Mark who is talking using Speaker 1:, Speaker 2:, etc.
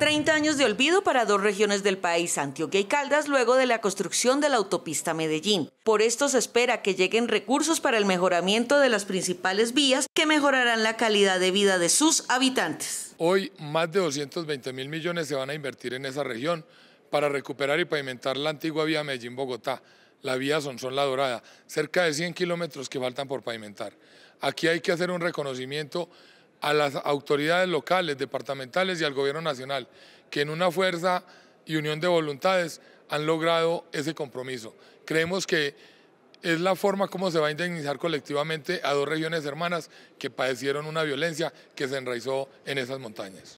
Speaker 1: 30 años de olvido para dos regiones del país, Antioquia y Caldas, luego de la construcción de la autopista Medellín. Por esto se espera que lleguen recursos para el mejoramiento de las principales vías que mejorarán la calidad de vida de sus habitantes.
Speaker 2: Hoy más de 220 mil millones se van a invertir en esa región para recuperar y pavimentar la antigua vía Medellín-Bogotá, la vía sonsón la Dorada, cerca de 100 kilómetros que faltan por pavimentar. Aquí hay que hacer un reconocimiento a las autoridades locales, departamentales y al gobierno nacional, que en una fuerza y unión de voluntades han logrado ese compromiso. Creemos que es la forma como se va a indemnizar colectivamente a dos regiones hermanas que padecieron una violencia que se enraizó en esas montañas.